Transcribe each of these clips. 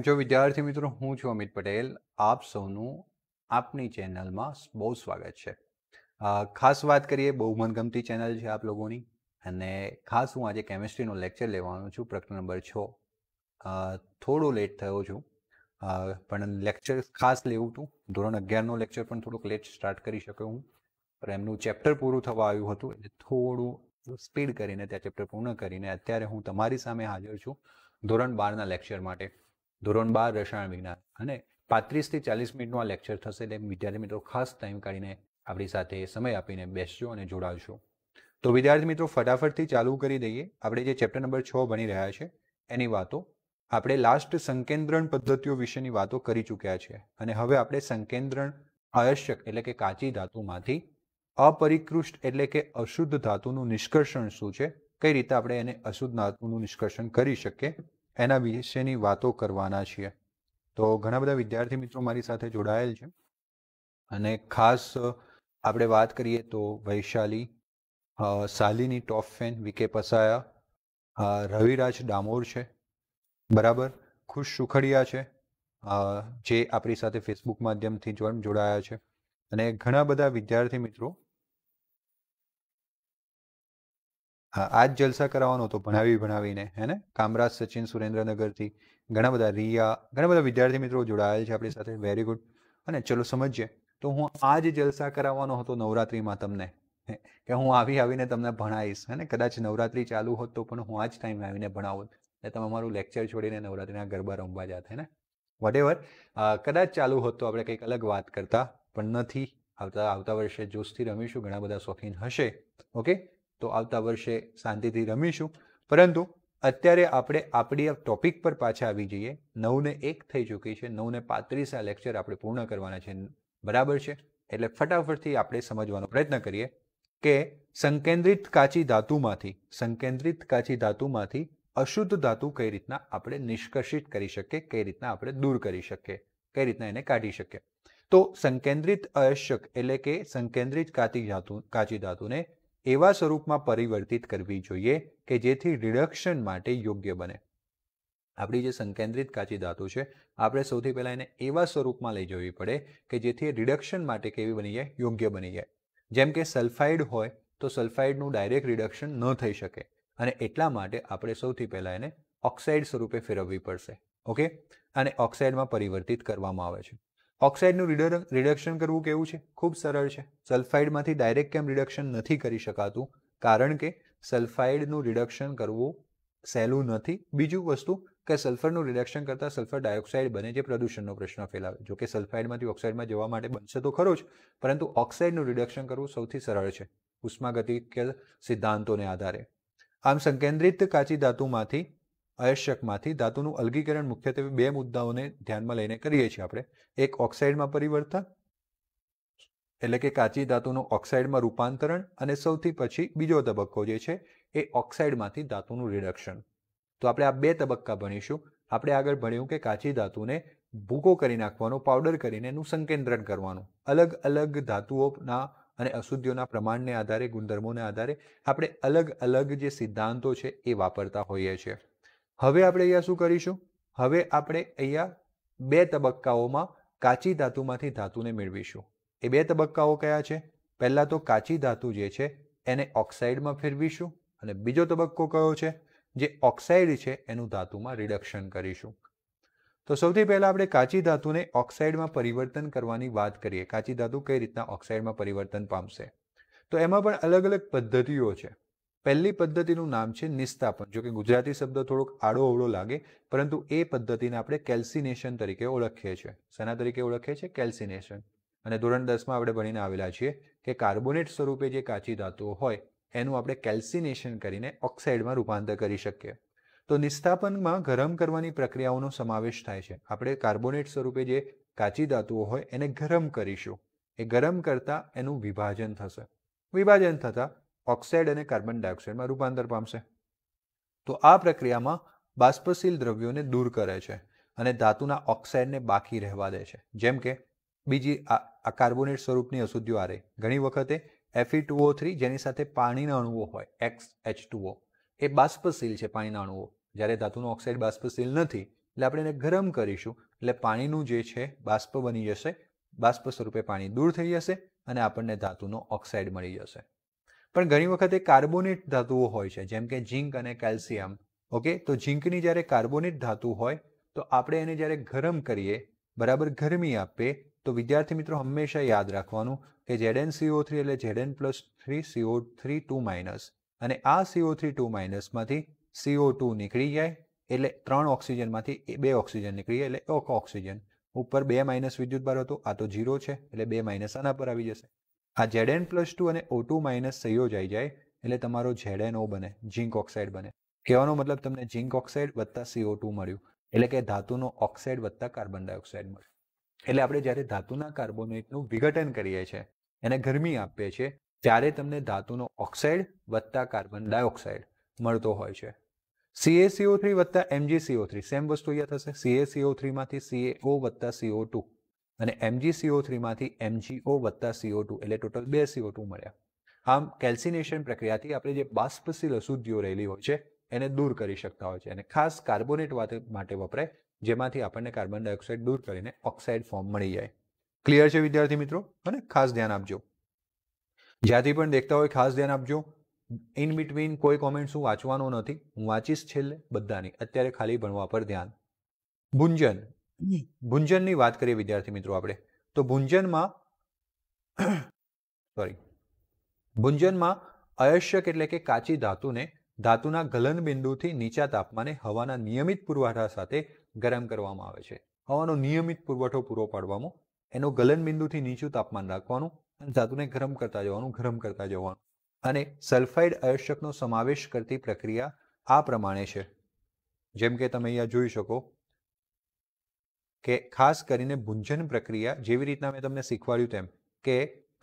કેમ છો વિદ્યાર્થી મિત્રો હું છું અમિત પટેલ આપ સૌનું આપની ચેનલમાં બહુ સ્વાગત છે ખાસ વાત કરીએ બહુ મનગમતી ચેનલ છે આપ લોકોની અને ખાસ હું આજે કેમિસ્ટ્રીનો લેક્ચર લેવાનો છું પ્રકરણ નંબર છ થોડો લેટ થયો છું પણ લેક્ચર ખાસ લેવું હતું ધોરણ અગિયારનો લેક્ચર પણ થોડુંક લેટ સ્ટાર્ટ કરી શક્યો હું પણ એમનું ચેપ્ટર પૂરું થવા આવ્યું હતું એટલે થોડું સ્પીડ કરીને ત્યાં ચેપ્ટર પૂર્ણ કરીને અત્યારે હું તમારી સામે હાજર છું ધોરણ બારના લેક્ચર માટે ધોરણ બાર રસાયણ વિજ્ઞાન અને પાંત્રીસથી ચાલીસ મિનિટનું આ લેક્ચર થશે એટલે વિદ્યાર્થી મિત્રો ખાસ ટાઈમ કાઢીને આપણી સાથે સમય આપીને બેસજો અને જોડાવશો તો વિદ્યાર્થી મિત્રો ફટાફટથી ચાલુ કરી દઈએ આપણે જે ચેપ્ટર નંબર છ ભણી રહ્યા છે એની વાતો આપણે લાસ્ટ સંકેન્દ્રણ પદ્ધતિઓ વિશેની વાતો કરી ચૂક્યા છે અને હવે આપણે સંકેન્દ્રણ આયશ્યક એટલે કે કાચી ધાતુમાંથી અપરિકૃષ્ટ એટલે કે અશુદ્ધ ધાતુનું નિષ્કર્ષણ શું છે કઈ રીતે આપણે એને અશુદ્ધ ધાતુનું નિષ્કર્ષણ કરી શકીએ એના વિશેની વાતો કરવાના છીએ તો ઘણા બધા વિદ્યાર્થી મિત્રો મારી સાથે જોડાયેલ છે અને ખાસ આપણે વાત કરીએ તો વૈશાલી સાલીની ટોપ ફેન વિકે પસાયા રવિરાજ ડામોર છે બરાબર ખુશ સુખડિયા છે જે આપણી સાથે ફેસબુક માધ્યમથી જોડાયા છે અને ઘણા બધા વિદ્યાર્થી મિત્રો હા આ જ જલસા કરાવવાનો હતો ભણાવી ભણાવીને હે ને કામરાજ સચિન સુરેન્દ્રનગરથી ઘણા બધા રિયા ઘણા બધા વિદ્યાર્થી મિત્રો જોડાયેલ છે આપણી સાથે વેરી ગુડ અને ચલો સમજીએ તો હું આ જ જલસા કરાવવાનો હતો નવરાત્રિમાં તમને કે હું આવી આવીને તમને ભણાવીશ હે ને કદાચ નવરાત્રિ ચાલુ હોત તો પણ હું આ જ ટાઈમે આવીને ભણાવું એટલે તમે મારું લેક્ચર છોડીને નવરાત્રિના ગરબા રમવા જાત હે ને વોટ એવર કદાચ ચાલુ હોત તો આપણે કંઈક અલગ વાત કરતા પણ નથી આવતા આવતા વર્ષે જોશથી રમીશું ઘણા બધા શોખીન હશે ઓકે તો આવતા વર્ષે શાંતિથી રમીશું પરંતુ અત્યારે આપણે આપણી ટોપિક પર પાછા આવી જઈએ નવને એક થઈ ચૂકી છે નવને પાંત્રીસ આ લેક્ચર આપણે પૂર્ણ કરવાના છે બરાબર છે એટલે ફટાફટથી આપણે સમજવાનો પ્રયત્ન કરીએ કે સંકેન્દ્રિત કાચી ધાતુમાંથી સંકેન્દ્રિત કાચી ધાતુમાંથી અશુદ્ધ ધાતુ કઈ રીતના આપણે નિષ્કર્ષિત કરી શકીએ કઈ રીતના આપણે દૂર કરી શકીએ કઈ રીતના એને કાઢી શકીએ તો સંકેન્દ્રિત અયશક એટલે કે સંકેન્દ્રિત કાચી ધાતુ કાચી ધાતુને એવા સ્વરૂપમાં પરિવર્તિત કરવી જોઈએ કે જેથી રિડક્શન માટે યોગ્ય બને આપણી જે સંકેન્દ્રિત કાચી ધાતુ છે આપણે સૌથી પહેલાં એને એવા સ્વરૂપમાં લઈ જવી પડે કે જેથી રિડક્શન માટે કેવી બની જાય યોગ્ય બની જાય જેમ કે સલ્ફાઇડ હોય તો સલ્ફાઇડનું ડાયરેક્ટ રિડક્શન ન થઈ શકે અને એટલા માટે આપણે સૌથી પહેલાં એને ઓક્સાઇડ સ્વરૂપે ફેરવવી પડશે ઓકે અને ઓક્સાઇડમાં પરિવર્તિત કરવામાં આવે છે ઓક્સાઇડનું રિડક્શન કરવું કેવું છે ખૂબ સરળ છે સલ્ફાઇડમાંથી ડાયરેક્ટ કેમ રિડક્શન નથી કરી શકાતું કારણ કે સલ્ફાઇડનું રિડક્શન કરવું સહેલું નથી બીજું વસ્તુ કે સલ્ફરનું રિડક્શન કરતાં સલ્ફર ડાયોક્સાઇડ બને જે પ્રદૂષણનો પ્રશ્ન ફેલાવે જો કે સલ્ફાઇડમાંથી ઓક્સાઇડમાં જવા માટે બનશે તો ખરો જ પરંતુ ઓક્સાઇડનું રિડક્શન કરવું સૌથી સરળ છે ઉષ્માગતિક સિદ્ધાંતોને આધારે આમ સંકેન્દ્રિત કાચી ધાતુમાંથી અયશ્યકમાંથી ધાતુનું અલગીકરણ મુખ્યત્વે બે મુદ્દાઓને ધ્યાનમાં લઈને કરીએ છીએ આપણે એક ઓક્સાઇડમાં પરિવર્તન એટલે કે કાચી ધાતુનું ઓક્સાઇડમાં રૂપાંતરણ અને સૌથી પછી બીજો તબક્કો જે છે એ ઓક્સાઇડમાંથી ધાતુનું રિડક્શન તો આપણે આ બે તબક્કા ભણીશું આપણે આગળ ભણ્યું કે કાચી ધાતુને ભૂકો કરી નાખવાનો પાવડર કરીને એનું સંકેન્દ્રણ કરવાનું અલગ અલગ ધાતુઓના અને અશુદ્ધિઓના પ્રમાણને આધારે ગુણધર્મોને આધારે આપણે અલગ અલગ જે સિદ્ધાંતો છે એ વાપરતા હોઈએ છીએ હવે આપણે અહીંયા શું કરીશું હવે આપણે અહીંયા બે તબક્કાઓમાં કાચી ધાતુમાંથી ધાતુને મેળવીશું એ બે તબક્કાઓ કયા છે પહેલાં તો કાચી ધાતુ જે છે એને ઓક્સાઇડમાં ફેરવીશું અને બીજો તબક્કો કયો છે જે ઓક્સાઇડ છે એનું ધાતુમાં રિડક્શન કરીશું તો સૌથી પહેલાં આપણે કાચી ધાતુને ઓક્સાઇડમાં પરિવર્તન કરવાની વાત કરીએ કાચી ધાતુ કઈ રીતના ઓક્સાઇડમાં પરિવર્તન પામશે તો એમાં પણ અલગ અલગ પદ્ધતિઓ છે પહેલી પદ્ધતિનું નામ છે નિસ્તાપન જો કે ગુજરાતી શબ્દ થોડોક આડો અવળો લાગે પરંતુ એ પદ્ધતિને આપણે કેલ્સિનેશન તરીકે ઓળખીએ છીએ શેના તરીકે ઓળખીએ છીએ કેલ્સિનેશન અને ધોરણ દસમાં આપણે ભણીને આવેલા છીએ કે કાર્બોનેટ સ્વરૂપે જે કાચી ધાતુઓ હોય એનું આપણે કેલ્સિનેશન કરીને ઓક્સાઇડમાં રૂપાંતર કરી શકીએ તો નિસ્તાપનમાં ગરમ કરવાની પ્રક્રિયાઓનો સમાવેશ થાય છે આપણે કાર્બોનેટ સ્વરૂપે જે કાચી ધાતુઓ હોય એને ગરમ કરીશું એ ગરમ કરતાં એનું વિભાજન થશે વિભાજન થતાં ઓક્સાઇડ અને કાર્બન ડાયોક્સાઇડમાં રૂપાંતર પામશે તો આ પ્રક્રિયામાં બાષ્પશીલ દ્રવ્યોને દૂર કરે છે અને ધાતુના ઓક્સાઇડને બાકી રહેવા દે છે જેમ કે બીજી આ કાર્બોનેટ સ્વરૂપની અશુદ્ધિઓ આ ઘણી વખતે એફી ટુઓ થ્રી જેની સાથે પાણીના અણુઓ હોય એક્સ એચ ટુઓ એ બાષ્પશીલ છે પાણીના અણુઓ જ્યારે ધાતુનો ઓક્સાઇડ બાષ્પશીલ નથી એટલે આપણે એને ગરમ કરીશું એટલે પાણીનું જે છે બાષ્પ બની જશે બાષ્પ સ્વરૂપે પાણી દૂર થઈ જશે અને આપણને ધાતુનો ઓક્સાઇડ મળી જશે પણ ઘણી વખતે કાર્બોનેટ ધાતુઓ હોય છે જેમ કે ઝીંક અને કેલ્શિયમ ઓકે તો ઝીંકની જ્યારે કાર્બોનેટ ધાતુ હોય તો આપણે એને જ્યારે ગરમ કરીએ બરાબર ગરમી આપે તો વિદ્યાર્થી મિત્રો હંમેશા યાદ રાખવાનું કે ઝેડએન સીઓ થ્રી એટલે Z N plus three CO three two minus અને આ સીઓ થ્રી ટુ માઇનસમાંથી સીઓ ટુ નીકળી જાય એટલે ત્રણ ઓક્સિજનમાંથી બે ઓક્સિજન નીકળી જાય એટલે એક ઓક્સિજન ઉપર બે માઇનસ વિદ્યુતભાર હતું આ તો ઝીરો છે એટલે બે માઇનસ આના પર આવી જશે આ ઝેડ એન પ્લસ ટુ અને ઓ ટુ માઇનસ સંયોજાઈ જાય એટલે તમારો ઝેડ એન ઓ બને ઝીંક ઓક્સાઇડ બને કહેવાનો મતલબ તમને ઝીંક ઓક્સાઇડ વત્તા સીઓ ટુ મળ્યું એટલે કે ધાતુનો ઓક્સાઇડ વત્તા કાર્બન ડાયોક્સાઇડ મળ્યું એટલે આપણે જ્યારે ધાતુના કાર્બોનેટનું વિઘટન કરીએ છીએ એને ગરમી આપીએ છીએ ત્યારે તમને ધાતુનો ઓક્સાઇડ વત્તા કાર્બન ડાયોક્સાઇડ મળતો હોય છે સીએસીઓ થ્રી વત્તા એમજીસીઓ થ્રી સેમ વસ્તુ અહીંયા થશે સીએસીઓ થ્રીમાંથી સીએઓ વત્તા સીઓ ટુ અને એમજી સીઓ થ્રીમાંથી ઓ વત્તા સીઓ ટુ એટલે ટોટલ બે સીઓ ટુ મળ્યા આમ કેલ્સિનેશન પ્રક્રિયાથી આપણે જે બાષ્પશીલ અશુદ્ધિઓ રહેલી હોય છે એને દૂર કરી શકતા હોય છે અને ખાસ કાર્બોનેટ માટે વપરાય જેમાંથી આપણને કાર્બન ડાયોક્સાઇડ દૂર કરીને ઓક્સાઇડ ફોર્મ મળી જાય ક્લિયર છે વિદ્યાર્થી મિત્રો અને ખાસ ધ્યાન આપજો જ્યાંથી પણ દેખતા હોય ખાસ ધ્યાન આપજો ઇન બિટવીન કોઈ કોમેન્ટ્સ હું વાંચવાનો નથી હું વાંચીશ છેલ્લે બધાની અત્યારે ખાલી ભણવા પર ધ્યાન ભુંજન ભુંજનની વાત કરીએ વિદ્યાર્થી મિત્રો આપણે તો ભુંજનમાં સોરી ભુંજનમાં અયશ્યક એટલે કે કાચી ધાતુને ધાતુના ગલન બિંદુથી નીચા તાપમાને હવાના નિયમિત પુરવઠા સાથે ગરમ કરવામાં આવે છે હવાનો નિયમિત પુરવઠો પૂરો પાડવાનો એનો ગલન બિંદુથી નીચું તાપમાન રાખવાનું અને ધાતુને ગરમ કરતા જવાનું ગરમ કરતા જવાનું અને સલ્ફાઇડ અયશ્યકનો સમાવેશ કરતી પ્રક્રિયા આ પ્રમાણે છે જેમ કે તમે અહીંયા જોઈ શકો કે ખાસ કરીને ભૂંજન પ્રક્રિયા જેવી રીતના મેં તમને શીખવાડ્યું તેમ કે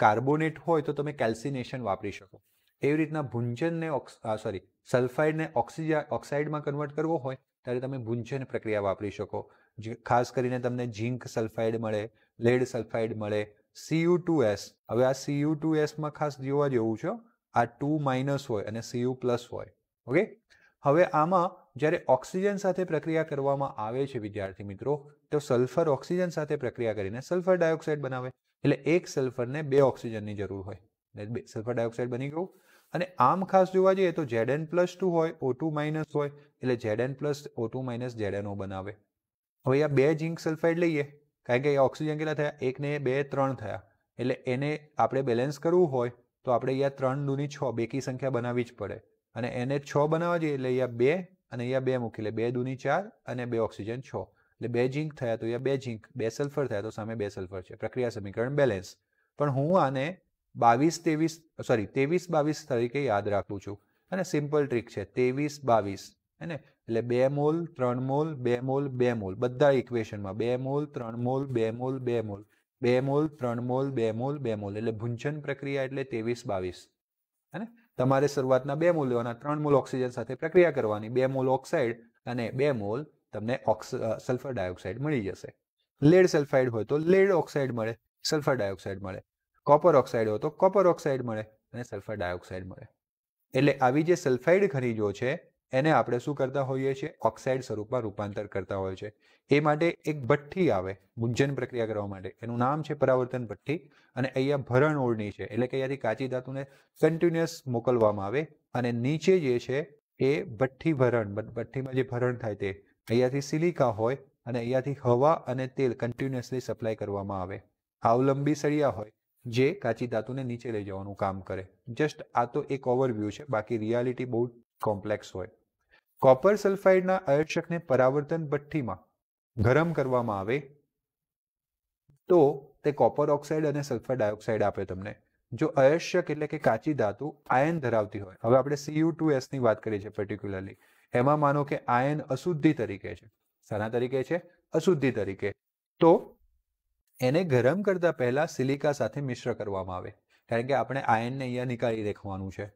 કાર્બોનેટ હોય તો તમે કેલ્સિનેશન વાપરી શકો એવી રીતના ભૂંજનને સોરી સલ્ફાઇડને ઓક્સિજા ઓક્સાઇડમાં કન્વર્ટ કરવો હોય ત્યારે તમે ભૂંજન પ્રક્રિયા વાપરી શકો જે ખાસ કરીને તમને ઝીંક સલ્ફાઇડ મળે લેડ સલ્ફાઇડ મળે સીયુ ટુ એસ હવે આ સીયુ ટુ એસમાં ખાસ જોવા જેવું છે આ ટુ માઇનસ હોય અને સીયુ પ્લસ હોય ઓકે હવે આમાં જ્યારે ઓક્સિજન સાથે પ્રક્રિયા કરવામાં આવે છે વિદ્યાર્થી મિત્રો તો સલ્ફર ઓક્સિજન સાથે પ્રક્રિયા કરીને સલ્ફર ડાયોક્સાઇડ બનાવે એટલે એક સલ્ફરને બે ઓક્સિજનની જરૂર હોય એટલે બે સલ્ફર ડાયોક્સાઇડ બની ગયું અને આમ ખાસ જોવા જઈએ તો ઝેડ એન પ્લસ ટુ હોય ઓ ટુ માઇનસ હોય એટલે Z N plus O two minus Z N O બનાવે હવે આ બે ઝીંક સલ્ફાઇડ લઈએ કારણ કે એ ઓક્સિજન કેટલા થયા એકને બે ત્રણ થયા એટલે એને આપણે બેલેન્સ કરવું હોય તો આપણે અહીંયા ત્રણ દૂની છ બેકી સંખ્યા બનાવવી જ પડે અને એને છ બનાવવા જઈએ એટલે અહીંયા બે અને અહીંયા બે મૂકી લે બે દૂની ચાર અને બે ઓક્સિજન છ એટલે બે ઝીંક થયા તો યા બે ઝીંક બે સલ્ફર થયા તો સામે બે સલ્ફર છે પ્રક્રિયા સમીકરણ બેલેન્સ પણ હું આને બાવીસ ત્રેવીસ સોરી ત્રેવીસ બાવીસ તરીકે યાદ રાખું છું અને સિમ્પલ ટ્રીક છે ત્રેવીસ બાવીસ હે ને એટલે બે મોલ ત્રણ મોલ બે મોલ બે મોલ બધા ઇક્વેશનમાં બે મોલ ત્રણ મોલ બે મોલ બે મોલ બે મોલ ત્રણ મોલ બે મોલ બે મોલ એટલે ભૂંજન પ્રક્રિયા એટલે ત્રેવીસ બાવીસ હે તમારે શરૂઆતના બે મોલ લેવાના ત્રણ મોલ ઓક્સિજન સાથે પ્રક્રિયા કરવાની બે મોલ ઓક્સાઇડ અને બે મોલ તમને ઓક્સ સલ્ફર ડાયોક્સાઇડ મળી જશે લેડ સલ્ફાઇડ હોય તો લેડ ઓક્સાઇડ મળે સલ્ફર ડાયોક્સાઇડ મળે કોપર ઓક્સાઇડ હોય તો કોપર ઓક્સાઇડ મળે અને સલ્ફર ડાયોક્સાઇડ મળે એટલે આવી જે સલ્ફાઇડ ખનીજો છે એને આપણે શું કરતા હોઈએ છીએ ઓક્સાઇડ સ્વરૂપમાં રૂપાંતર કરતા હોય છે એ માટે એક ભઠ્ઠી આવે ગુંજન પ્રક્રિયા કરવા માટે એનું નામ છે પરાવર્તન ભઠ્ઠી અને અહીંયા ભરણ ઓળની છે એટલે કે અહીંયાથી કાચી ધાતુને કન્ટિન્યુઅસ મોકલવામાં આવે અને નીચે જે છે એ ભઠ્ઠી ભરણ ભઠ્ઠીમાં જે ભરણ થાય તે અહીંયાથી સિલિકા હોય અને અહીંયાથી હવા અને તેલ કન્ટિન્યુઅસલી સપ્લાય કરવામાં આવે અવલંબી સળિયા હોય જે કાચી ધાતુને નીચે લઈ જવાનું કામ કરે જસ્ટ આ તો એક ઓવરવ્યૂ છે બાકી રિયાલિટી બહુ કોમ્પ્લેક્સ હોય કોપર સલ્ફાઇડના અયર્ષકને પરાવર્તન ભઠ્ઠીમાં ગરમ કરવામાં આવે તો તે કોપર ઓક્સાઇડ અને સલ્ફર ડાયોક્સાઇડ આપે તમને જો અયર્ષક એટલે કે કાચી ધાતુ આયન ધરાવતી હોય હવે આપણે સીયુ ટુ એસની વાત કરીએ છીએ પર્ટિક્યુલરલી એમાં માનો કે આયન અશુદ્ધિ તરીકે છે શાના તરીકે છે અશુદ્ધિ તરીકે તો એને ગરમ કરતા પહેલાં સિલિકા સાથે મિશ્ર કરવામાં આવે કારણ કે આપણે આયનને અહીંયા નીકાળી દેખવાનું છે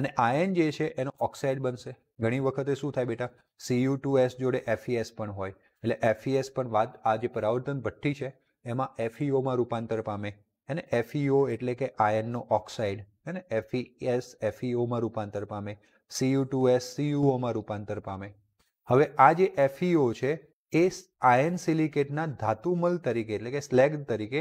અને આયન જે છે એનો ઓક્સાઇડ બનશે ઘણી વખતે શું થાય બેટા સીયુ ટુ એસ જોડે એફઈએસ e પણ હોય એટલે એફઈએસ e પણ વાત આ જે પરાવર્તન ભઠ્ઠી છે એમાં એફઈઓમાં e રૂપાંતર પામે અને એફઈઓ એટલે કે આયનનો ઓક્સાઇડ અને એફઈએસ એફઈઓમાં રૂપાંતર પામે સીયુ ટુ એસ સીયુઓમાં રૂપાંતર પામે હવે આ જે એફઈઓ e છે એ આયર્ન સિલિકેટના ધાતુમલ તરીકે એટલે કે સ્લેગ તરીકે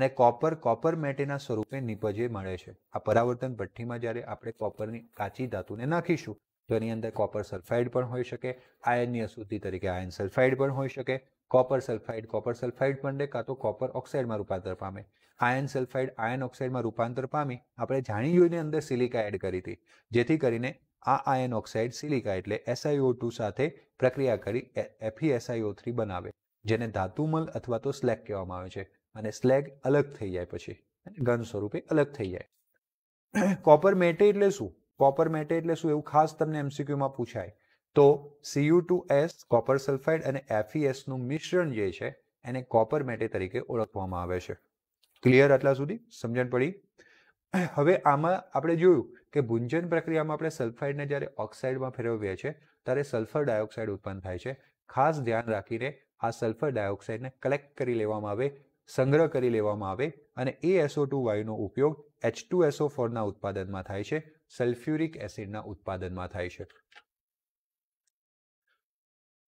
અને કોપર કોપર મેટેના સ્વરૂપે નિપજે મળે છે આ પરાવર્તન ભઠ્ઠીમાં જ્યારે આપણે કોપરની કાચી ધાતુને નાખીશું તો એની અંદર કોપર સલ્ફાઇડ પણ હોઈ શકે આયનની અશુદ્ધિ તરીકે આયન સલ્ફાઇડ પણ હોઈ શકે કોપર સલ્ફાઇડ કોપર સલ્ફાઇડ બને કાં તો કોપર ઓક્સાઇડમાં રૂપાંતર પામે આયન સલ્ફાઇડ આયન ઓક્સાઇડમાં રૂપાંતર પામી આપણે જાણી જોઈને અંદર સિલિકા એડ કરી હતી જેથી કરીને આ આયન ઓક્સાઇડ સિલિકા એટલે એસઆઈઓ ટુ સાથે પ્રક્રિયા કરી એસઆઈઓ થ્રી બનાવે જેને ધાતુમલ અથવા તો સ્લેગ કહેવામાં આવે છે અને સ્લેગ અલગ થઈ જાય પછી ઘન સ્વરૂપે અલગ થઈ જાય કોપર મેટે એટલે શું કોપર મેટે એટલે શું એવું ખાસ તમને એમસીક્યુમાં પૂછાય તો CU two S copper sulphide અને એફઈએસનું મિશ્રણ જે છે એને કોપર મેટે તરીકે ઓળખવામાં આવે છે ક્લિયર આટલા સુધી સમજણ પડી હવે આમાં આપણે જોયું કે ભૂંજન પ્રક્રિયામાં આપણે સલ્ફાઇડને જ્યારે ઓક્સાઇડમાં ફેરવીએ છીએ ત્યારે સલ્ફર ડાયોક્સાઇડ ઉત્પન્ન થાય છે ખાસ ધ્યાન રાખીને આ સલ્ફર ડાયોક્સાઇડને કલેક્ટ કરી લેવામાં આવે સંગ્રહ કરી લેવામાં આવે અને એ એસઓ ટુ વાયુનો ઉપયોગ એચ ટુ એસઓ ફોરના ઉત્પાદનમાં થાય છે સલ્ફ્યુરિક એસિડના ઉત્પાદનમાં થાય છે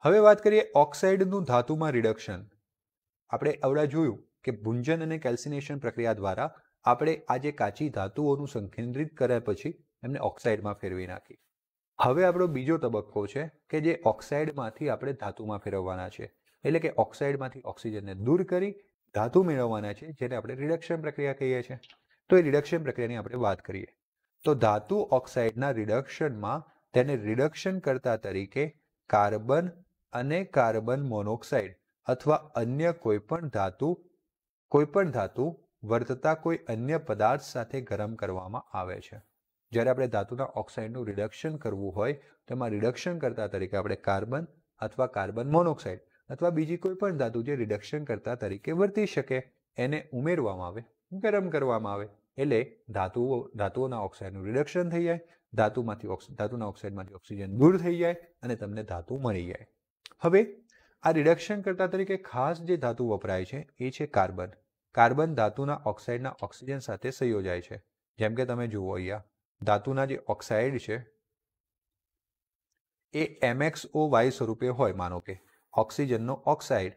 હવે વાત કરીએ ઓક્સાઇડનું ધાતુમાં રિડક્શન આપણે અવડા જોયું કે ભૂંજન અને કેલ્સિનેશન પ્રક્રિયા દ્વારા આપણે આ જે કાચી ધાતુઓનું સંકેન્દ્રિત કર્યા પછી એમને ઓક્સાઇડમાં ફેરવી નાખી હવે આપણો બીજો તબક્કો છે કે જે ઓક્સાઇડમાંથી આપણે ધાતુમાં ફેરવવાના છે એટલે કે ઓક્સાઇડમાંથી ઓક્સિજનને દૂર કરી ધાતુ મેળવવાના છે જેને આપણે રિડક્શન પ્રક્રિયા કહીએ છીએ તો એ રિડક્શન પ્રક્રિયાની આપણે વાત કરીએ તો ધાતુ ઓક્સાઇડના રિડક્શનમાં તેને રિડક્શન કરતા તરીકે કાર્બન અને કાર્બન મોનોક્સાઇડ અથવા અન્ય કોઈપણ ધાતુ કોઈપણ ધાતુ વર્તતા કોઈ અન્ય પદાર્થ સાથે ગરમ કરવામાં આવે છે જ્યારે આપણે ધાતુના ઓક્સાઇડનું રિડક્શન કરવું હોય તો એમાં રિડક્શન કરતા તરીકે આપણે કાર્બન અથવા કાર્બન મોનોક્સાઇડ અથવા બીજી કોઈ પણ ધાતુ જે રિડક્શન કરતા તરીકે વર્તી શકે એને ઉમેરવામાં આવે ગરમ કરવામાં આવે એટલે ધાતુઓ ધાતુઓના ઓક્સાઇડનું રિડક્શન થઈ જાય ધાતુમાંથી ધાતુના ઓક્સાઇડમાંથી ઓક્સિજન દૂર થઈ જાય અને તમને ધાતુ મળી જાય હવે આ રિડક્શન કરતા તરીકે ખાસ જે ધાતુ વપરાય છે એ છે કાર્બન કાર્બન ધાતુના ઓક્સાઇડના ઓક્સિજન સાથે સંયોજાય છે જેમ કે તમે જુઓ અહીંયા ધાતુના જે ઓક્સાઇડ છે એ એમએક્સઓ વાય સ્વરૂપે હોય માનો કે ઓક્સિજનનો ઓક્સાઇડ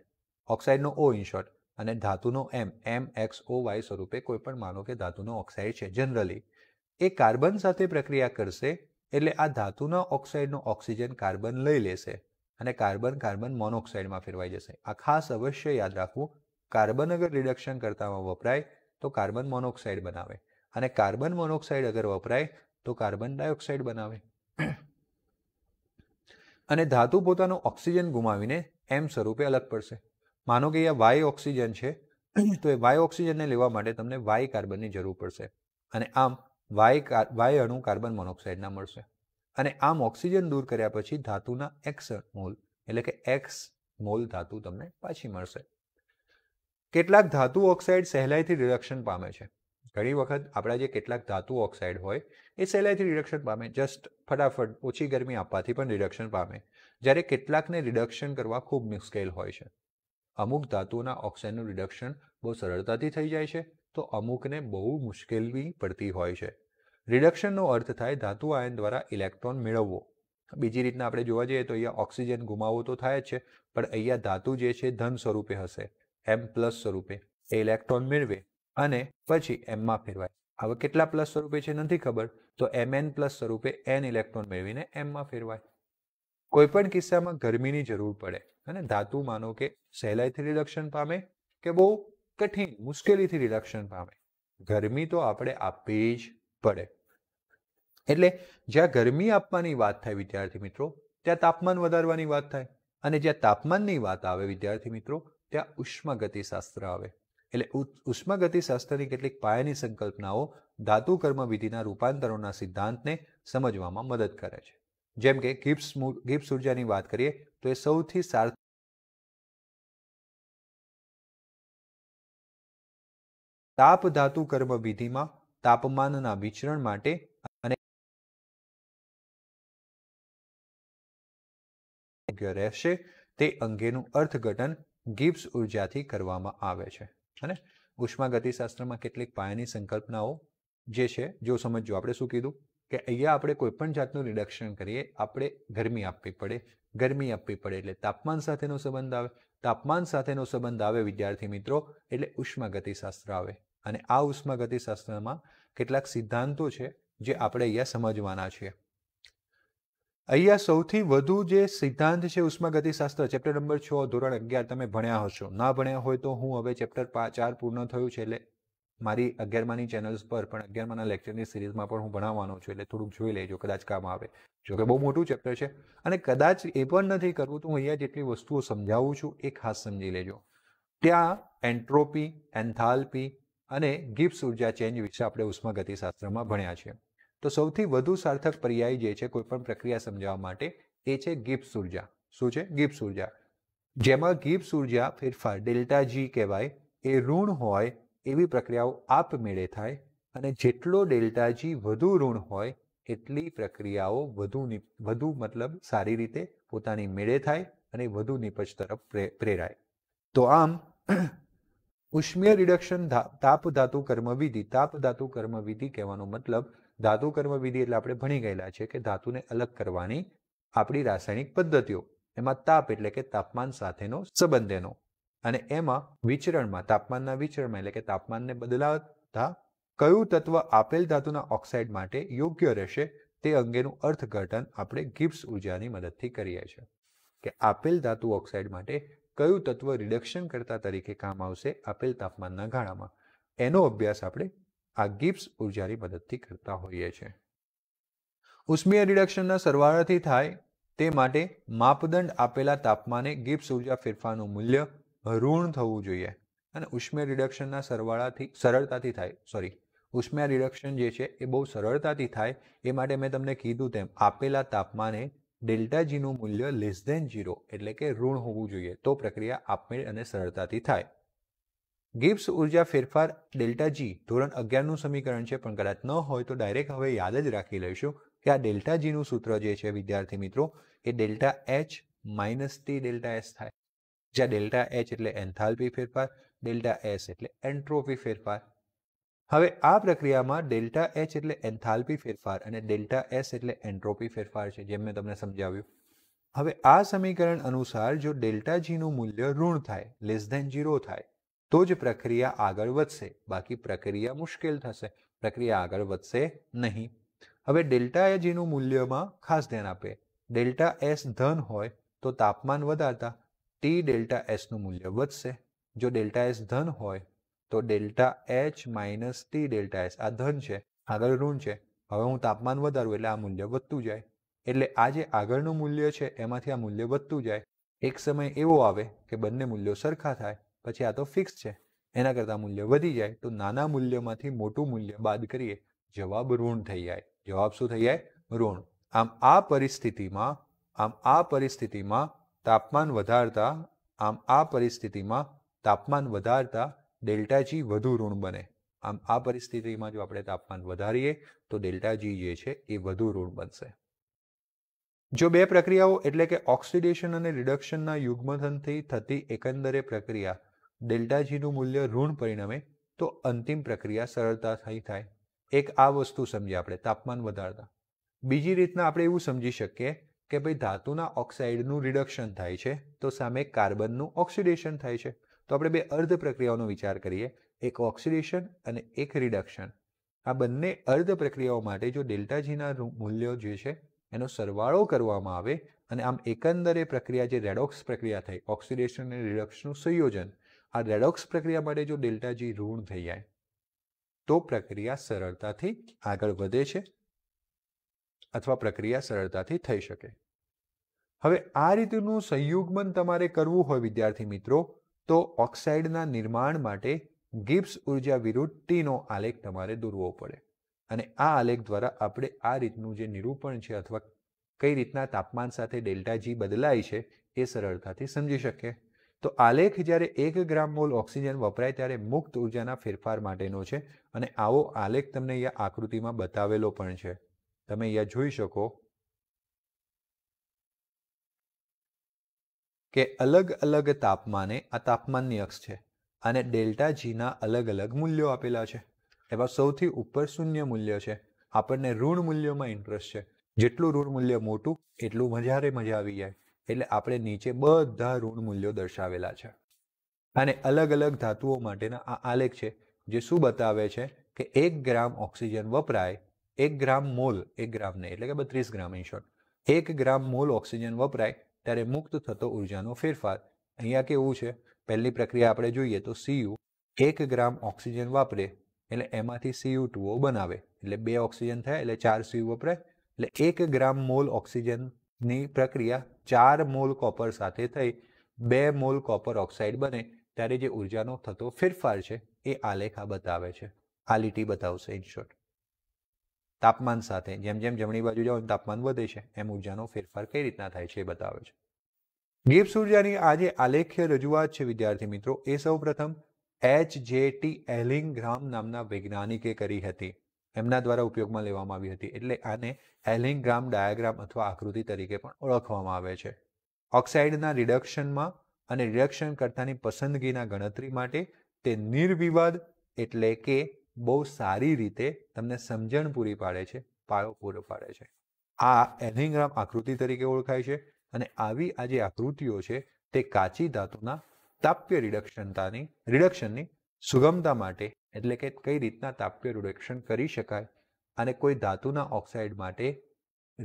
ઓક્સાઇડનો ઓ ઇન શોર્ટ અને ધાતુનો એમ એમ એક્સ ઓ વાય સ્વરૂપે કોઈ પણ માનો કે ધાતુનો ઓક્સાઇડ છે જનરલી એ કાર્બન સાથે પ્રક્રિયા કરશે એટલે આ ધાતુના ઓક્સાઇડનો ઓક્સિજન કાર્બન લઈ લેશે અને કાર્બન કાર્બન મોનોક્સાઇડમાં ફેરવાઈ જશે આ ખાસ અવશ્ય યાદ રાખવું કાર્બન અગર રિડક્શન કરતામાં વપરાય તો કાર્બન મોનોક્સાઇડ બનાવે અને કાર્બન મોનોક્સાઇડ અગર વપરાય તો કાર્બન ડાયોક્સાઇડ બનાવે અને ધાતુ પોતાનું ઓક્સિજન ગુમાવીને એમ સ્વરૂપે અલગ પડશે માનો કે આ વાય ઓક્સિજન છે તો એ વાય ઓક્સિજનને લેવા માટે તમને વાય કાર્બનની જરૂર પડશે અને આમ વાય વાય અણુ કાર્બન મોનોક્સાઇડના મળશે અને આમ ઓક્સિજન દૂર કર્યા પછી ધાતુના એક્સ મોલ એટલે કે એક્સ મોલ ધાતુ તમને પાછી મળશે કેટલાક ધાતુ ઓક્સાઇડ સહેલાઈથી રિડક્શન પામે છે ઘણી વખત આપણા જે કેટલાક ધાતુ ઓક્સાઇડ હોય એ સહેલાઈથી રિડક્શન પામે જસ્ટ ફટાફટ ઓછી ગરમી આપવાથી પણ રિડક્શન પામે જ્યારે કેટલાકને રિડક્શન કરવા ખૂબ મુશ્કેલ હોય છે અમુક ધાતુઓના ઓક્સાઇડનું રિડક્શન બહુ સરળતાથી થઈ જાય છે તો અમુકને બહુ મુશ્કેલી પડતી હોય છે રિડક્શનનો અર્થ થાય ધાતુ આયન દ્વારા ઇલેક્ટ્રોન મેળવવો બીજી રીતના આપણે જોવા જઈએ તો અહીંયા ઓક્સિજન ગુમાવવો તો થાય જ છે પણ અહીંયા ધાતુ જે છે ધન સ્વરૂપે હશે એમ પ્લસ સ્વરૂપે એ ઇલેક્ટ્રોન મેળવે અને પછી એમમાં ફેરવાય હવે કેટલા પ્લસ સ્વરૂપે છે નથી ખબર તો એમ એન પ્લસ સ્વરૂપે એન ઇલેક્ટ્રોન મેળવીને એમમાં ફેરવાય કોઈપણ કિસ્સામાં ગરમીની જરૂર પડે અને ધાતુ માનો કે સહેલાઈથી રિડક્શન પામે કે બહુ કઠિન મુશ્કેલીથી રિડક્શન પામે ગરમી તો આપણે આપવી જ પડે એટલે જ્યાં ગરમી આપવાની વાત થાય વિદ્યાર્થી મિત્રો ત્યાં તાપમાન વધારવાની વાત થાય અને જ્યાં તાપમાનની વાત આવે વિદ્યાર્થી મિત્રો ત્યાં ઉષ્માગતિશાસ્ત્ર આવે એટલે ઉષ્માગતિશાસ્ત્રની કેટલીક પાયાની સંકલ્પનાઓ ધાતુ કર્મવિધિના રૂપાંતરોના સિદ્ધાંતને સમજવામાં મદદ કરે છે જેમ કે ગિપ્સ ગિપ્સ ઉર્જાની વાત કરીએ તો એ સૌથી સાર્થક તાપ ધાતુ કર્મવિધિમાં તાપમાનના વિચરણ માટે અને રહેશે તે અંગેનું અર્થઘટન ગિબ્સ ઉર્જાથી કરવામાં આવે છે અને ઉષ્માગતિશાસ્ત્રમાં કેટલીક પાયાની સંકલ્પનાઓ જે છે જો સમજો આપણે શું કીધું કે અહીંયા આપણે કોઈ પણ જાતનું રિડક્શન કરીએ આપણે ગરમી આપવી પડે ગરમી આપવી પડે એટલે તાપમાન સાથેનો સંબંધ આવે તાપમાન સાથેનો સંબંધ આવે વિદ્યાર્થી મિત્રો એટલે ઉષ્માગતિશાસ્ત્ર આવે અને આ ઉષ્માગતિશાસ્ત્રમાં કેટલાક સિદ્ધાંતો છે જે આપણે અહીંયા સમજવાના છીએ અહીંયા સૌથી વધુ જે સિદ્ધાંત છે ઉષ્માગતિશાસ્ત્ર ચેપ્ટર નંબર છ ધોરણ અગિયાર તમે ભણ્યા હશો ના ભણ્યા હોય તો હું હવે ચેપ્ટર ચાર પૂર્ણ થયું છે એટલે મારી અગિયારમાની ચેનલ્સ પર પણ અગિયારમાના લેક્ચરની સિરીઝમાં પણ હું ભણાવવાનો છું એટલે થોડુંક જોઈ લેજો કદાચ કામ આવે જો કે બહુ મોટું ચેપ્ટર છે અને કદાચ એ પણ નથી કરવું તો હું અહીંયા જેટલી વસ્તુઓ સમજાવું છું એ ખાસ સમજી લેજો ત્યાં એન્ટ્રોપી એન્થાલ્પી અને ગિપ્સ ઉર્જા ચેન્જ વિશે આપણે ઉષ્માગતિશાસ્ત્રમાં ભણ્યા છીએ તો સૌથી વધુ સાર્થક પર્યાય જે છે કોઈપણ પ્રક્રિયા સમજાવવા માટે એ છે ગિબ્સ ઉર્જા શું છે ગિબ્સ ઉર્જા જેમાં ગિબ્સ ઉર્જા ફેરફાર ડેલ્ટા જી કહેવાય એ ઋણ હોય એવી પ્રક્રિયાઓ આપમેળે થાય અને જેટલો ડેલ્ટા જી વધુ ઋણ હોય એટલી પ્રક્રિયાઓ વધુ વધુ મતલબ સારી રીતે પોતાની મેળે થાય અને વધુ નિપજ તરફ પ્રેરાય તો આમ ઉષ્મીય રિડક્શન તાપ ધાતુ કર્મવિધિ તાપ ધાતુ કર્મવિધિ કહેવાનો મતલબ ધાતુ કર્મ વિધિ એટલે આપણે ભણી ગયેલા છે કે ધાતુને અલગ કરવાની આપણી રાસાયણિક પદ્ધતિઓ એમાં તાપ એટલે કે તાપમાન સાથેનો સંબંધ એનો અને એમાં વિચરણમાં તાપમાનના વિચરણમાં એટલે કે તાપમાનને બદલાવતા કયું તત્વ આપેલ ધાતુના ઓક્સાઇડ માટે યોગ્ય રહેશે તે અંગેનું અર્થઘટન આપણે ગિબ્સ ઉર્જાની મદદથી કરીએ છીએ કે આપેલ ધાતુ ઓક્સાઇડ માટે કયું તત્વ રિડક્શન કરતા તરીકે કામ આવશે આપેલ તાપમાનના ગાળામાં એનો અભ્યાસ આપણે આ ગિબ્સ ઉર્જાની મદદથી કરતા હોઈએ છીએ ઉષ્મીય રિડક્શનના સરવાળાથી થાય તે માટે માપદંડ આપેલા તાપમાને ગિબ્સ ઉર્જા ફેરફારનું મૂલ્ય ઋણ થવું જોઈએ અને ઉષ્મીય રિડક્શનના સરવાળાથી સરળતાથી થાય સોરી ઉષ્મ્યા રિડક્શન જે છે એ બહુ સરળતાથી થાય એ માટે મેં તમને કીધું તેમ આપેલા તાપમાને ડેલ્ટા જીનું મૂલ્ય લેસ દેન જીરો એટલે કે ઋણ હોવું જોઈએ તો પ્રક્રિયા આપમેળ અને સરળતાથી થાય ગિબ્સ ઉર્જા ફેરફાર ડેલ્ટા જી ધોરણ અગિયારનું સમીકરણ છે પણ કદાચ ન હોય તો ડાયરેક્ટ હવે યાદ જ રાખી લઈશું કે આ ડેલ્ટા જીનું સૂત્ર જે છે વિદ્યાર્થી મિત્રો એ delta H minus T delta S થાય જ્યાં ડેલ્ટા એચ એટલે એન્થાલ્પી ફેરફાર ડેલ્ટા એસ એટલે એન્ટ્રોપી ફેરફાર હવે આ પ્રક્રિયામાં ડેલ્ટા એચ એટલે એન્થાલ્પી ફેરફાર અને ડેલ્ટા એસ એટલે એન્ટ્રોપી ફેરફાર છે જેમ મેં તમને સમજાવ્યું હવે આ સમીકરણ અનુસાર જો ડેલ્ટા જીનું મૂલ્ય ઋણ થાય લેસ ધેન ઝીરો થાય તો જ પ્રક્રિયા આગળ વધશે બાકી પ્રક્રિયા મુશ્કેલ થશે પ્રક્રિયા આગળ વધશે નહીં હવે ડેલ્ટા એજીનું મૂલ્યમાં ખાસ ધ્યાન આપે ડેલ્ટા એસ ધન હોય તો તાપમાન વધારતા ટી ડેલ્ટા એસનું મૂલ્ય વધશે જો ડેલ્ટા એસ ધન હોય તો delta H minus T delta S આ ધન છે આગળ ઋણ છે હવે હું તાપમાન વધારું એટલે આ મૂલ્ય વધતું જાય એટલે આ જે આગળનું મૂલ્ય છે એમાંથી આ મૂલ્ય વધતું જાય એક સમય એવો આવે કે બંને મૂલ્યો સરખા થાય પછી આ તો ફિક્સ છે એના કરતાં મૂલ્ય વધી જાય તો નાના મૂલ્યમાંથી મોટું મૂલ્ય બાદ કરીએ જવાબ ઋણ થઈ જાય જવાબ શું થઈ જાય ઋણ આમ આ પરિસ્થિતિમાં આમ આ પરિસ્થિતિમાં તાપમાન વધારતા આમ આ પરિસ્થિતિમાં તાપમાન વધારતા ડેલ્ટા જી વધુ ઋણ બને આમ આ પરિસ્થિતિમાં જો આપણે તાપમાન વધારીએ તો ડેલ્ટા જી જે છે એ વધુ ઋણ બનશે જો બે પ્રક્રિયાઓ એટલે કે ઓક્સિડેશન અને રિડક્શનના યુગ્મથનથી થતી એકંદરે પ્રક્રિયા ડેલ્ટા જીનું મૂલ્ય ઋણ પરિણમે તો અંતિમ પ્રક્રિયા સરળતાથી થાય એક આ વસ્તુ સમજીએ આપણે તાપમાન વધારતા બીજી રીતના આપણે એવું સમજી શકીએ કે ભાઈ ધાતુના ઓક્સાઇડનું રિડક્શન થાય છે તો સામે કાર્બનનું ઓક્સિડેશન થાય છે તો આપણે બે અર્ધ પ્રક્રિયાઓનો વિચાર કરીએ એક ઓક્સિડેશન અને એક રિડક્શન આ બંને અર્ધ પ્રક્રિયાઓ માટે જો ડેલ્ટા જીના મૂલ્યો જે છે એનો સરવાળો કરવામાં આવે અને આમ એકંદરે પ્રક્રિયા જે રેડોક્સ પ્રક્રિયા થઈ ઓક્સિડેશન અને રિડક્શનનું સંયોજન આ રેડોક્સ પ્રક્રિયા માટે જો ડેલ્ટા જી ઋણ થઈ જાય તો પ્રક્રિયા સરળતાથી આગળ વધે છે અથવા પ્રક્રિયા સરળતાથી થઈ શકે હવે આ રીતનું સંયુગમન તમારે કરવું હોય વિદ્યાર્થી મિત્રો તો ઓક્સાઇડના નિર્માણ માટે ગિબ્સ ઉર્જા વિરુદ્ધ ટીનો આલેખ તમારે દોરવો પડે અને આ આલેખ દ્વારા આપણે આ રીતનું જે નિરૂપણ છે અથવા કઈ રીતના તાપમાન સાથે ડેલ્ટા જી બદલાય છે એ સરળતાથી સમજી શકીએ તો આલેખ જ્યારે એક ગ્રામ મોલ ઓક્સિજન વપરાય ત્યારે મુક્ત ઉર્જાના ફેરફાર માટેનો છે અને આવો આલેખ તમને અહીંયા આકૃતિમાં બતાવેલો પણ છે તમે અહીંયા જોઈ શકો કે અલગ અલગ તાપમાને આ તાપમાનની અક્ષ છે અને ડેલ્ટા જીના અલગ અલગ મૂલ્યો આપેલા છે એમાં સૌથી ઉપર શૂન્ય મૂલ્ય છે આપણને ઋણ મૂલ્યોમાં ઇન્ટરેસ્ટ છે જેટલું ઋણ મૂલ્ય મોટું એટલું વધારે મજા આવી જાય એટલે આપણે નીચે બધા ઋણ મૂલ્યો દર્શાવેલા છે અને અલગ અલગ ધાતુઓ માટેના આ આલેખ છે જે શું બતાવે છે કે એક ગ્રામ ઓક્સિજન વપરાય એક ગ્રામ મોલ એક ગ્રામ નહીં એટલે કે બત્રીસ ગ્રામ ઇન શોર્ટ એક ગ્રામ મોલ ઓક્સિજન વપરાય ત્યારે મુક્ત થતો ઉર્જાનો ફેરફાર અહીંયા કેવું છે પહેલી પ્રક્રિયા આપણે જોઈએ તો સીયુ એક ગ્રામ ઓક્સિજન વાપરે એટલે એમાંથી સીયુ ટુઓ બનાવે એટલે બે ઓક્સિજન થાય એટલે ચાર સીયુ વપરાય એટલે એક ગ્રામ મોલ ઓક્સિજન ની પ્રક્રિયા ચાર મોલ કોપર સાથે થઈ બે મોલ કોપર ઓક્સાઇડ બને ત્યારે જે ઉર્જાનો થતો ફેરફાર છે એ આલેખ આ બતાવે છે આ લીટી બતાવશે ઇન શોર્ટ તાપમાન સાથે જેમ જેમ જમણી બાજુ જાઓ એમ તાપમાન વધે છે એમ ઉર્જાનો ફેરફાર કઈ રીતના થાય છે એ બતાવે છે ગિપ્સ ઉર્જાની આ જે આલેખ્ય રજૂઆત છે વિદ્યાર્થી મિત્રો એ સૌ પ્રથમ એચ જે ટી એલિંગ્રામ નામના વૈજ્ઞાનિકે કરી હતી એમના દ્વારા ઉપયોગમાં લેવામાં આવી હતી એટલે આને હેલિંગ્રામ ડાયાગ્રામ અથવા આકૃતિ તરીકે પણ ઓળખવામાં આવે છે ઓક્સાઇડના રિડક્શનમાં અને રિડક્શન કરતાની પસંદગીના ગણતરી માટે તે નિર્વિવાદ એટલે કે બહુ સારી રીતે તમને સમજણ પૂરી પાડે છે પાયો પૂરો પાડે છે આ એલિંગ્રામ આકૃતિ તરીકે ઓળખાય છે અને આવી આ જે આકૃતિઓ છે તે કાચી ધાતુના તાપ્ય રિડક્શનતાની રિડક્શનની સુગમતા માટે એટલે કે કઈ રીતના તાપકીય રિડક્શન કરી શકાય અને કોઈ ધાતુના ઓક્સાઇડ માટે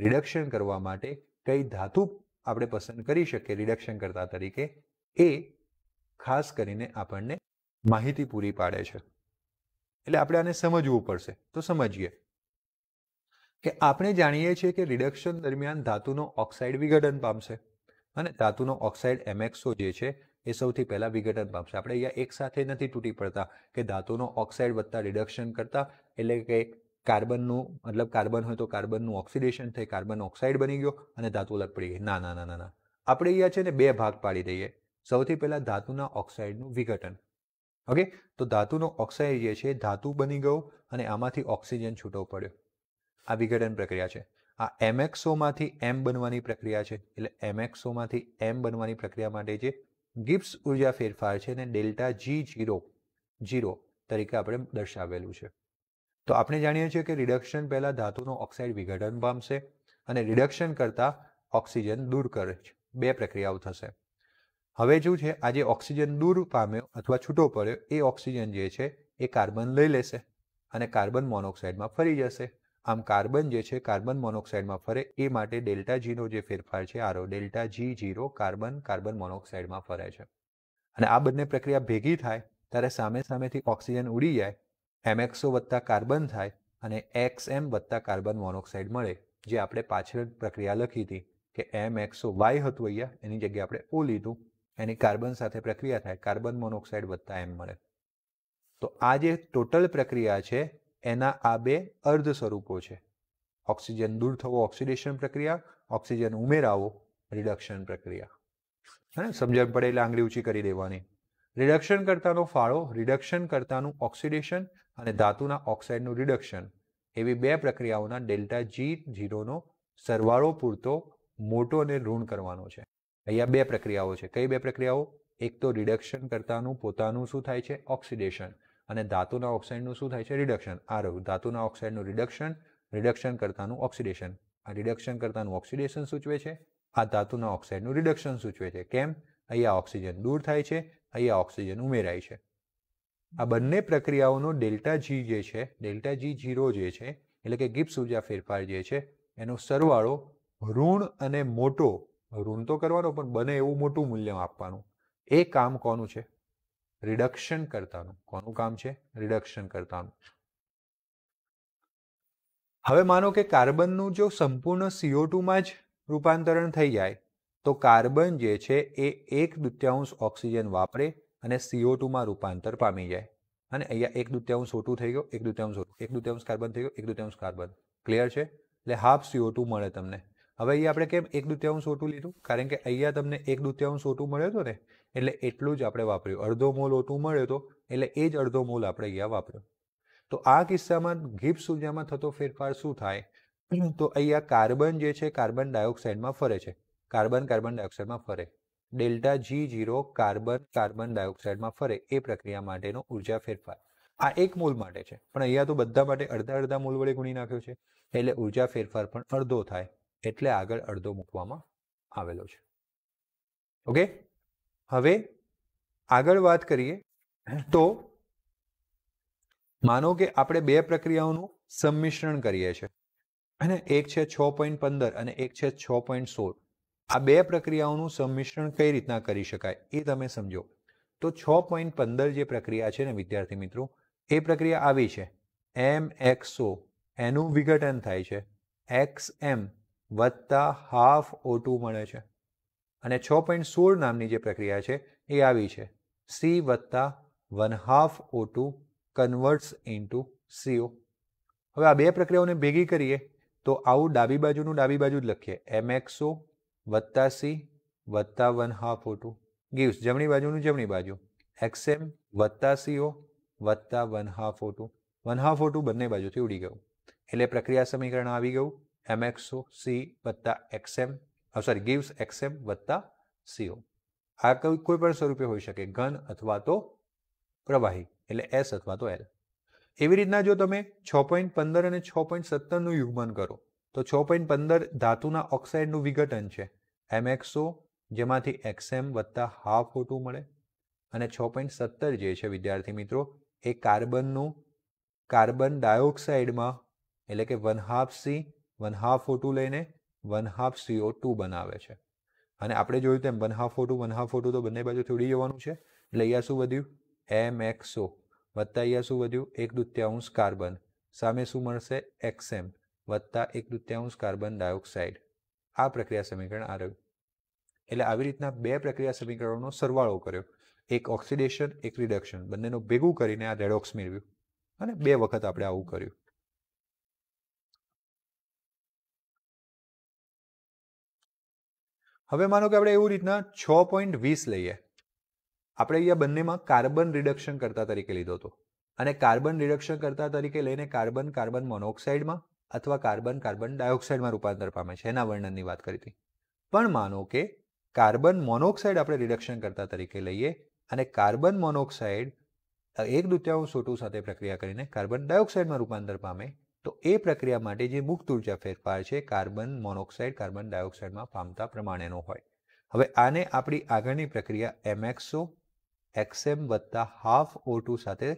રિડક્શન કરવા માટે કઈ ધાતુ આપણે પસંદ કરી શકીએ રિડક્શન કરતા તરીકે એ ખાસ કરીને આપણને માહિતી પૂરી પાડે છે એટલે આપણે આને સમજવું પડશે તો સમજીએ કે આપણે જાણીએ છીએ કે રિડક્શન દરમિયાન ધાતુનો ઓક્સાઇડ વિઘટન પામશે અને ધાતુનો ઓક્સાઇડ એમએક્સો જે છે એ સૌથી પહેલાં વિઘટન પામશે આપણે અહીંયા એક સાથે નથી તૂટી પડતા કે ધાતુનો ઓક્સાઇડ વધતા રિડક્શન કરતા એટલે કે કાર્બનનું મતલબ કાર્બન હોય તો કાર્બનનું ઓક્સિડેશન થઈ કાર્બન ઓક્સાઇડ બની ગયો અને ધાતુ અલગ પડી ગઈ ના ના ના ના આપણે અહીંયા છે ને બે ભાગ પાડી દઈએ સૌથી પહેલાં ધાતુના ઓક્સાઇડનું વિઘટન ઓકે તો ધાતુનો ઓક્સાઇડ જે છે ધાતુ બની ગયો અને આમાંથી ઓક્સિજન છૂટો પડ્યો આ વિઘટન પ્રક્રિયા છે આ એમએક્સોમાંથી એમ બનવાની પ્રક્રિયા છે એટલે એમએક્સોમાંથી એમ બનવાની પ્રક્રિયા માટે જે ગિબ્સ ઉર્જા ફેરફાર છે એને ડેલ્ટા જી જીરો જીરો તરીકે આપણે દર્શાવેલું છે તો આપણે જાણીએ છીએ કે રિડક્શન પહેલાં ધાતુનો ઓક્સાઇડ વિઘટન પામશે અને રિડક્શન કરતાં ઓક્સિજન દૂર કરે છે બે પ્રક્રિયાઓ થશે હવે શું છે આ જે ઓક્સિજન દૂર પામ્યો અથવા છૂટો પડ્યો એ ઓક્સિજન જે છે એ કાર્બન લઈ લેશે અને કાર્બન મોનોક્સાઇડમાં ફરી જશે આમ કાર્બન જે છે કાર્બન મોનોક્સાઇડમાં ફરે એ માટે ડેલ્ટા જીનો જે ફેરફાર છે આરો delta G zero carbon carbon મોનોક્સાઇડમાં ફરે છે અને આ બંને પ્રક્રિયા ભેગી થાય ત્યારે સામે સામેથી ઓક્સિજન ઉડી જાય એમએક્સો વત્તા કાર્બન થાય અને એક્સ એમ વત્તા કાર્બન મોનોક્સાઇડ મળે જે આપણે પાછળ પ્રક્રિયા લખી હતી કે એમ એક્સો વાય હતું અહીંયા એની જગ્યાએ આપણે ઓ લીધું એની કાર્બન સાથે પ્રક્રિયા થાય કાર્બન મોનોક્સાઇડ વત્તા એમ મળે તો આ જે ટોટલ પ્રક્રિયા છે એના આ બે અર્ધ સ્વરૂપો છે ઓક્સિજન દૂર થવો ઓક્સિડેશન પ્રક્રિયા ઓક્સિજન ઉમેરાવો રિડક્શન પ્રક્રિયા હે સમજણ પડે એટલે આંગળી ઊંચી કરી દેવાની રિડક્શન કરતાનો ફાળો રિડક્શન કરતાનું ઓક્સિડેશન અને ધાતુના ઓક્સાઇડનું રિડક્શન એવી બે પ્રક્રિયાઓના ડેલ્ટા જી જીરોનો સરવાળો પૂરતો મોટો અને ઋણ કરવાનો છે અહીંયા બે પ્રક્રિયાઓ છે કઈ બે પ્રક્રિયાઓ એક તો રિડક્શન કરતાનું પોતાનું શું થાય છે ઓક્સિડેશન અને ધાતુના ઓક્સાઇડનું શું થાય છે રિડક્શન આ રહ્યું ધાતુના ઓક્સાઇડનું રિડક્શન રિડક્શન કરતાનું ઓક્સિડેશન આ રિડક્શન કરતાનું ઓક્સિડેશન સૂચવે છે આ ધાતુના ઓક્સાઇડનું રિડક્શન સૂચવે છે કેમ અહીંયા ઓક્સિજન દૂર થાય છે અહીંયા ઓક્સિજન ઉમેરાય છે આ બંને પ્રક્રિયાઓનો ડેલ્ટા જી જે છે ડેલ્ટા જી જીરો જે છે એટલે કે ગિપ્સ ઉર્જા ફેરફાર જે છે એનો સરવાળો ઋણ અને મોટો ઋણ તો કરવાનો પણ બને એવું મોટું મૂલ્ય આપવાનું એ કામ કોનું છે રિડક્શન કરતાનું કોનું કામ છે રિડક્શન કરતાનું હવે માનો કે કાર્બનનું જો સંપૂર્ણ સીઓ ટુમાં જ રૂપાંતરણ થઈ જાય તો કાર્બન જે છે એ એક દુત્યાંશ ઓક્સિજન વાપરે અને સીઓ ટુમાં રૂપાંતર પામી જાય અને અહીંયા એક દુત્યાંશ ઓટું થઈ ગયો એક દુત્યાંશ એક દુત્યાંશ કાર્બન થઈ ગયો એક દુત્યાંશ કાર્બન ક્લિયર છે એટલે હાફ સીઓ ટુ મળે તમને હવે અહીંયા આપણે કેમ એક દુત્યાંશ ઓટું લીધું કારણ કે અહીંયા તમને એક દુત્યાંશ ઓટું મળ્યો હતો ને એટલે એટલું જ આપણે વાપર્યું અડધો મોલ ઓટું મળ્યો હતો એટલે એ જ અડધો મોલ આપણે અહીંયા વાપર્યો તો આ કિસ્સામાં ગિબ્સ ઉર્જામાં થતો ફેરફાર શું થાય તો અહીંયા કાર્બન જે છે કાર્બન ડાયોક્સાઇડમાં ફરે છે કાર્બન કાર્બન ડાયોક્સાઇડમાં ફરે delta G zero carbon carbon ડાયોક્સાઇડમાં ફરે એ પ્રક્રિયા માટેનો ઉર્જા ફેરફાર આ એક મૂલ માટે છે પણ અહીંયા તો બધા માટે અડધા અડધા મૂલ વડે ગુણી નાખ્યો છે એટલે ઉર્જા ફેરફાર પણ અડધો થાય એટલે આગળ અડધો મૂકવામાં આવેલો છે ઓકે હવે આગળ વાત કરીએ તો માનો કે આપણે બે પ્રક્રિયાઓનું સંમિશ્રણ કરીએ છીએ અને એક છે છ પોઈન્ટ પંદર અને એક છે છ પોઈન્ટ સોળ આ બે પ્રક્રિયાઓનું સંમિશ્રણ કઈ રીતના કરી શકાય એ તમે સમજો તો છ પોઈન્ટ પંદર જે પ્રક્રિયા છે ને વિદ્યાર્થી મિત્રો એ પ્રક્રિયા આવી છે એમ એક્સો એનું વિઘટન થાય છે એક્સ એમ વત્તા હાફ ઓ ટુ મળે છે અને છ પોઈન્ટ સોળ નામની જે પ્રક્રિયા છે એ આવી છે સી વત્તા one half O two converts into CO હવે આ બે પ્રક્રિયાઓને ભેગી કરીએ તો આવું ડાબી બાજુનું ડાબી બાજુ જ લખીએ એમ એક્સો વત્તા સી વત્તા one half O two gives જમણી બાજુનું જમણી બાજુ એક્સએમ વત્તા સીઓ વત્તા one half O two one half O two બંને બાજુથી ઉડી ગયું એટલે પ્રક્રિયા સમીકરણ આવી ગયું એમએક્સઓ સી વત્તા એક્સએમ સોરી ગિવ્સ એક્સએમ વત્તા સીઓ આ કોઈ પણ સ્વરૂપે હોઈ શકે ઘન અથવા તો પ્રવાહી એટલે એસ અથવા તો એલ એવી રીતના જો તમે છ પોઈન્ટ પંદર અને છ પોઈન્ટ સત્તરનું યુગ્મન કરો તો છ પોઈન્ટ પંદર ધાતુના ઓક્સાઇડનું વિઘટન છે એમએક્સઓ જેમાંથી એક્સએમ વત્તા હાફ ફોટું મળે અને છ પોઈન્ટ સત્તર જે છે વિદ્યાર્થી મિત્રો એ કાર્બનનું કાર્બન ડાયોક્સાઇડમાં એટલે કે one half C one half O two લઈને વન હાફ સીઓ ટુ બનાવે છે અને આપણે જોયું તેમ one half O two one half O two તો બંને બાજુ થોડી જવાનું છે એટલે અહીંયા શું વધ્યું એમ એક્સો વત્તા અહીંયા શું વધ્યું એક દુત્યાંશ કાર્બન સામે શું મળશે એક્સએમ વત્તા એક દુત્યાંશ કાર્બન ડાયોક્સાઇડ આ પ્રક્રિયા સમીકરણ આ રહ્યું એટલે આવી રીતના બે પ્રક્રિયા સમીકરણોનો સરવાળો કર્યો એક ઓક્સિડેશન એક રિડક્શન બંનેનું ભેગું કરીને આ રેડોક્સ મેળવ્યું અને બે વખત આપણે આવું કર્યું હવે માનો કે આપણે એવું રીતના છ પોઈન્ટ વીસ લઈએ આપણે અહીંયા બંનેમાં કાર્બન રિડક્શન કરતા તરીકે લીધો હતો અને કાર્બન રિડક્શન કરતા તરીકે લઈને કાર્બન કાર્બન મોનોક્સાઇડમાં અથવા કાર્બન કાર્બન ડાયોક્સાઇડમાં રૂપાંતર પામે છે એના વર્ણનની વાત કરી હતી પણ માનો કે કાર્બન મોનોક્સાઇડ આપણે રિડક્શન કરતા તરીકે લઈએ અને કાર્બન મોનોક્સાઇડ એક દુત્યાંશ સોટુ સાથે પ્રક્રિયા કરીને કાર્બન ડાયોક્સાઇડમાં રૂપાંતર પામે તો એ પ્રક્રિયા માટે જે મુક્ત ઉર્જા ફેરફાર છે કાર્બન મોનોક્સાઇડ કાર્બન ડાયોક્સાઇડમાં પામતા પ્રમાણેનો હોય હવે આને આપણી આગળની પ્રક્રિયા એમએક્સો એક્સએમ વત્તા હાફ ઓ ટુ સાથે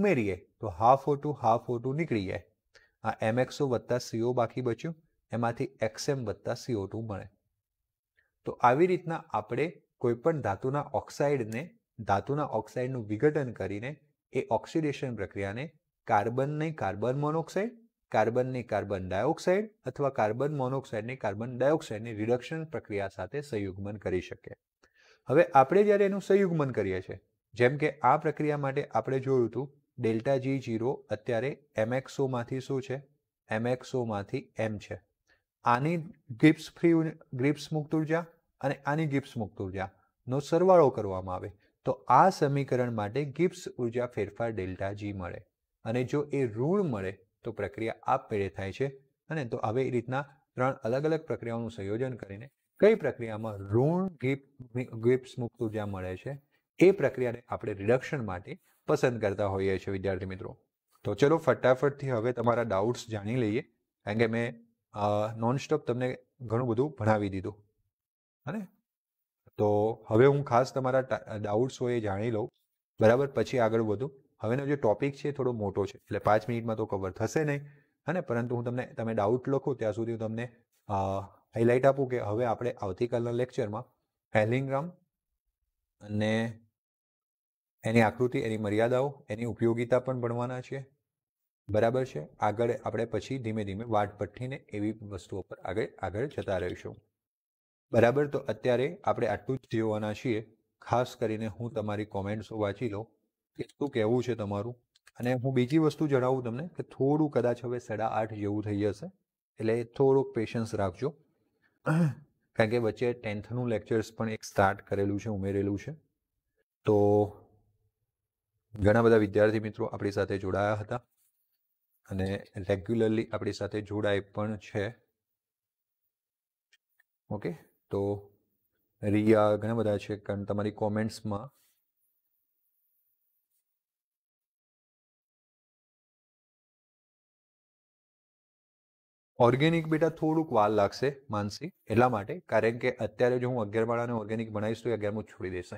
ઉમેરીએ તો half O two half O two નીકળી જાય આ એમએક્સો વત્તા સીઓ બાકી બચ્યું એમાંથી એક્સએમ વત્તા સીઓ ટુ મળે તો આવી રીતના આપણે કોઈપણ ધાતુના ઓક્સાઇડને ધાતુના ઓક્સાઇડનું વિઘટન કરીને એ ઓક્સિડેશન પ્રક્રિયાને કાર્બનને કાર્બન મોનોક્સાઇડ કાર્બનને કાર્બન ડાયોક્સાઇડ અથવા કાર્બન મોનોક્સાઇડને કાર્બન ડાયોક્સાઇડની રિડક્શન પ્રક્રિયા સાથે સંયુગ્મન કરી શકે હવે આપણે જ્યારે એનું સંયુગ્મન કરીએ છીએ જેમ કે આ પ્રક્રિયા માટે આપણે જોયું હતું ડેલ્ટા જી જીરો અત્યારે એમએક્સોમાંથી શું છે એમએક્સોમાંથી એમ છે આની ગ્રીપ્સ ફ્રી ગ્રીપ્સ મુક્ત ઉર્જા અને આની ગિપ્સ મુક્ત ઉર્જાનો સરવાળો કરવામાં આવે તો આ સમીકરણ માટે ગિપ્સ ઉર્જા ફેરફાર ડેલ્ટા જી મળે અને જો એ ઋણ મળે તો પ્રક્રિયા આપમેળે થાય છે અને તો હવે એ રીતના ત્રણ અલગ અલગ પ્રક્રિયાઓનું સંયોજન કરીને કઈ પ્રક્રિયામાં ઋણ ગ્રીપ ગ્રીપ્સ મુક્ત ઉર્જા મળે છે એ પ્રક્રિયાને આપણે રિડક્શન માટે પસંદ કરતા હોઈએ છીએ વિદ્યાર્થી મિત્રો તો ચલો ફટાફટથી હવે તમારા ડાઉટ્સ જાણી લઈએ કારણ કે મેં નોનસ્ટોપ તમને ઘણું બધું ભણાવી દીધું હને તો હવે હું ખાસ તમારા ડાઉટ્સ હોય એ જાણી લઉં બરાબર પછી આગળ વધું હવેનો જે ટોપિક છે થોડો મોટો છે એટલે પાંચ મિનિટમાં તો કવર થશે નહીં હે પરંતુ હું તમને તમે ડાઉટ લખો ત્યાં સુધી હું તમને હાઇલાઇટ આપું કે હવે આપણે આવતીકાલના લેક્ચરમાં હેલિંગ્રામ અને એની આકૃતિ એની મર્યાદાઓ એની ઉપયોગિતા પણ ભણવાના છે બરાબર છે આગળ આપણે પછી ધીમે ધીમે વાટ પટ્ટીને એવી વસ્તુઓ પર આગળ આગળ જતા રહીશું બરાબર તો અત્યારે આપણે આટલું જ જોવાના છીએ ખાસ કરીને હું તમારી કોમેન્ટ્સો વાંચી લઉં કેટલું કહેવું છે તમારું અને હું બીજી વસ્તુ જણાવું તમને કે થોડું કદાચ હવે સાડા આઠ જેવું થઈ જશે એટલે થોડુંક પેશન્સ રાખજો કારણ કે વચ્ચે ટેન્થનું લેક્ચર્સ પણ એક સ્ટાર્ટ કરેલું છે ઉમેરેલું છે તો ઘણા બધા વિદ્યાર્થી મિત્રો આપણી સાથે જોડાયા હતા અને રેગ્યુલરલી આપણી સાથે જોડાય પણ છે ઓકે તો રિયા ઘણા બધા છે કારણ તમારી કોમેન્ટ્સમાં ઓર્ગેનિક બેટા થોડુંક વાર લાગશે માનસી એટલા માટે કારણ કે અત્યારે જો હું અગિયાર અગિયારમાળાને ઓર્ગેનિક બનાવીશ તો એ અગિયારમું છોડી દેશે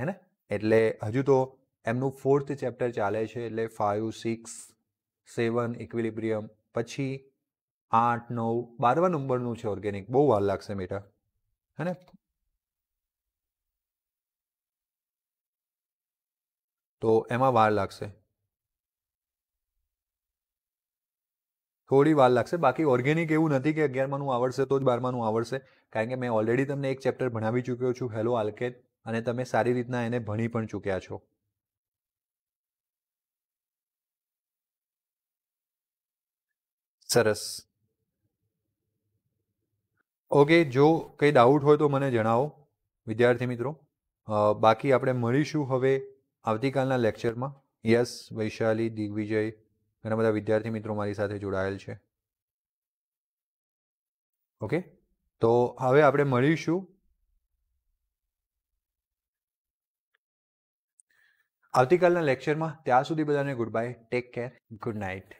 હે ને એટલે હજુ તો એમનું ફોર્થ ચેપ્ટર ચાલે છે એટલે ફાઇવ સિક્સ સેવન ઇક્વિલિબ્રિયમ પછી આઠ નવ બારમા નંબરનું છે ઓર્ગેનિક બહુ વાર લાગશે બેટા હે ને તો એમાં વાર લાગશે થોડી વાર લાગશે બાકી ઓર્ગેનિક એવું નથી કે અગિયારમાંનું આવડશે તો જ બારમાંનું આવડશે કારણ કે મેં ઓલરેડી તમને એક ચેપ્ટર ભણાવી ચૂક્યો છું હેલો આલ્કેટ અને તમે સારી રીતના એને ભણી પણ ચૂક્યા છો સરસ ઓકે જો કંઈ ડાઉટ હોય તો મને જણાવો વિદ્યાર્થી મિત્રો બાકી આપણે મળીશું હવે આવતીકાલના લેક્ચરમાં યસ વૈશાલી દિગ્વિજય ઘણા બધા વિદ્યાર્થી મિત્રો મારી સાથે જોડાયેલ છે ઓકે તો હવે આપણે મળીશું આવતીકાલના લેક્ચરમાં ત્યાં સુધી બધાને goodbye take care good night